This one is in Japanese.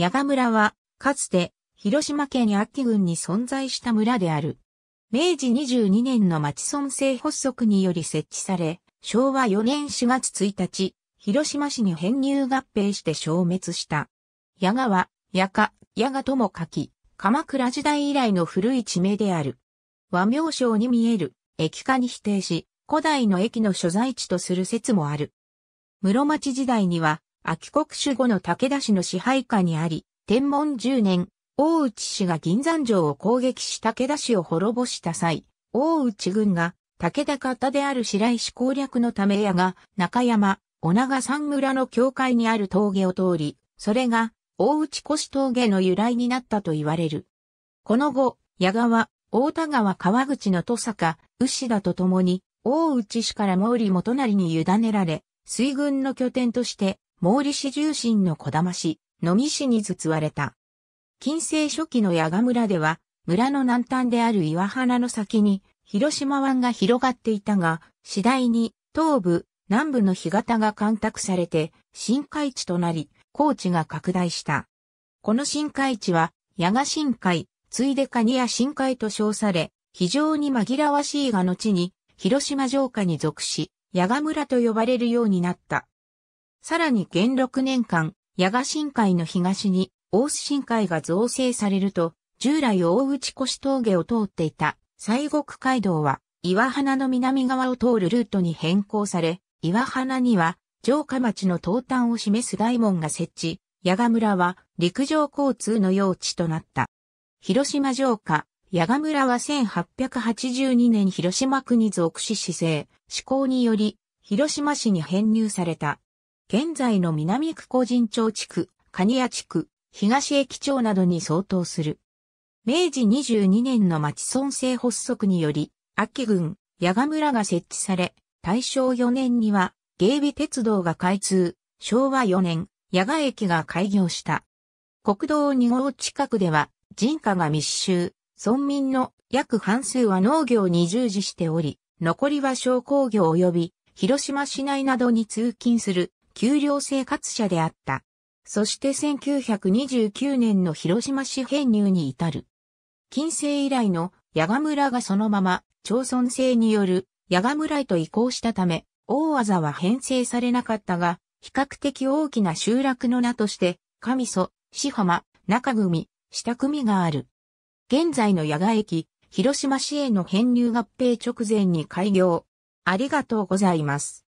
矢賀村は、かつて、広島県安岐郡に存在した村である。明治22年の町村制発足により設置され、昭和4年4月1日、広島市に編入合併して消滅した。矢賀は、矢賀、矢賀とも書き、鎌倉時代以来の古い地名である。和名称に見える、駅化に否定し、古代の駅の所在地とする説もある。室町時代には、秋国主後の武田氏の支配下にあり、天文十年、大内氏が銀山城を攻撃し武田氏を滅ぼした際、大内軍が武田方である白石攻略のためやが中山、小長山村の境界にある峠を通り、それが大内越峠の由来になったと言われる。この後、矢川、大田川川口の戸坂、牛田と共に、大内氏から毛利元成に委ねられ、水軍の拠点として、毛利氏重臣の小玉氏、野見氏に包われた。近世初期の矢賀村では、村の南端である岩花の先に、広島湾が広がっていたが、次第に、東部、南部の干潟が干拓されて、深海地となり、高地が拡大した。この深海地は、矢賀深海、ついでカニや深海と称され、非常に紛らわしいが後に、広島城下に属し、矢賀村と呼ばれるようになった。さらに元禄年間、矢賀深海の東に、大須深海が造成されると、従来大内越峠を通っていた西国街道は岩花の南側を通るルートに変更され、岩花には城下町の東端を示す大門が設置、矢賀村は陸上交通の用地となった。広島城下、矢賀村は1882年広島国属し市政、施行により、広島市に編入された現在の南区個人町地区、蟹屋地区、東駅町などに相当する。明治22年の町村制発足により、秋郡、八賀村が設置され、大正4年には、芸備鉄道が開通、昭和4年、八賀駅が開業した。国道2号近くでは、人家が密集、村民の約半数は農業に従事しており、残りは商工業及び、広島市内などに通勤する給料生活者であった。そして1929年の広島市編入に至る。近世以来の矢賀村がそのまま町村制による矢賀村へと移行したため、大技は編成されなかったが、比較的大きな集落の名として、上祖、四浜、中組、下組がある。現在の矢賀駅、広島市への編入合併直前に開業。ありがとうございます。